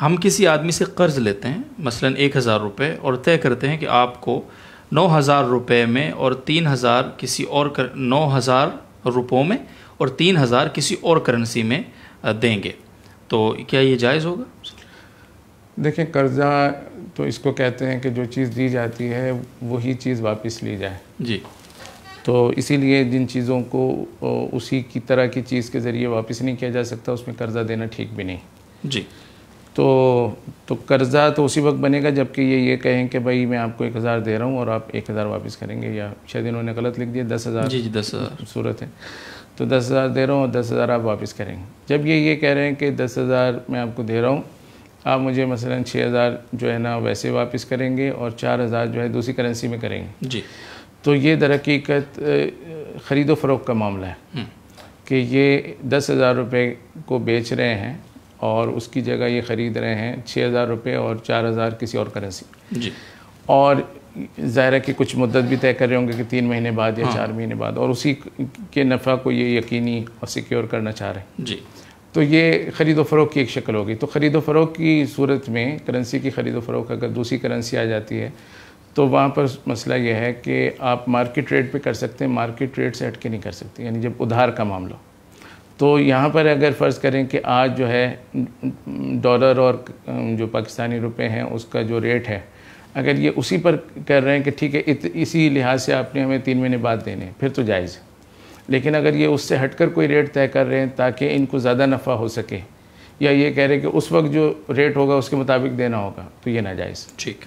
हम किसी आदमी से कर्ज़ लेते हैं मसलन एक हज़ार रुपये और तय करते हैं कि आपको नौ हज़ार रुपये में और तीन हज़ार किसी और कर नौ हज़ार रुपयों में और तीन हज़ार किसी और करेंसी में देंगे तो क्या ये जायज़ होगा देखें कर्ज़ा तो इसको कहते हैं कि जो चीज़ दी जाती है वही चीज़ वापस ली जाए जी तो इसीलिए जिन चीज़ों को उसी की तरह की चीज़ के ज़रिए वापस नहीं किया जा सकता उसमें कर्ज़ा देना ठीक भी नहीं जी तो तो कर्ज़ा तो उसी वक्त बनेगा जबकि ये ये कहें कि भाई मैं आपको एक हज़ार दे रहा हूँ और आप एक हज़ार वापस करेंगे या शायद इन्होंने गलत लिख दिया दस हज़ार जी जी दस हज़ार सूरत है तो दस हज़ार दे रहा हूँ और दस हज़ार आप वापस करेंगे जब ये ये कह रहे हैं कि दस हज़ार मैं आपको दे रहा हूँ आप मुझे मसला छः हज़ार जो है ना वैसे वापस करेंगे और चार हज़ार जो है दूसरी करेंसी में करेंगे जी तो ये दरक़ीक़त ख़रीदो फ़रोख का मामला है हम्म। कि ये दस हज़ार रुपये को बेच रहे हैं और उसकी जगह ये ख़रीद रहे हैं छः हज़ार रुपये और चार हज़ार किसी और करेंसी जी और ज़ाहिर है कि कुछ मुद्दत भी तय कर रहे होंगे कि तीन महीने बाद या हाँ। चार महीने बाद और उसी के नफ़ा को ये यकीनी और सिक्योर करना चाह रहे हैं जी तो ये ख़रीदो फरोख की एक शक्ल होगी तो ख़रीदो फरोख की सूरत में करेंसी की खरीदो फरोख अगर दूसरी करेंसी आ जाती है तो वहाँ पर मसला यह है कि आप मार्केट रेट पे कर सकते हैं मार्केट रेट से हट के नहीं कर सकते यानी जब उधार का मामला तो यहाँ पर अगर फ़र्ज़ करें कि आज जो है डॉलर और जो पाकिस्तानी रुपए हैं उसका जो रेट है अगर ये उसी पर कर रहे हैं कि ठीक है इसी लिहाज से आपने हमें तीन महीने बाद देने फिर तो जायज़ लेकिन अगर ये उससे हटकर कोई रेट तय कर रहे हैं ताकि इनको ज़्यादा नफ़ा हो सके या ये कह रहे हैं कि उस वक्त जो रेट होगा उसके मुताबिक देना होगा तो ये नाजायज़ ठीक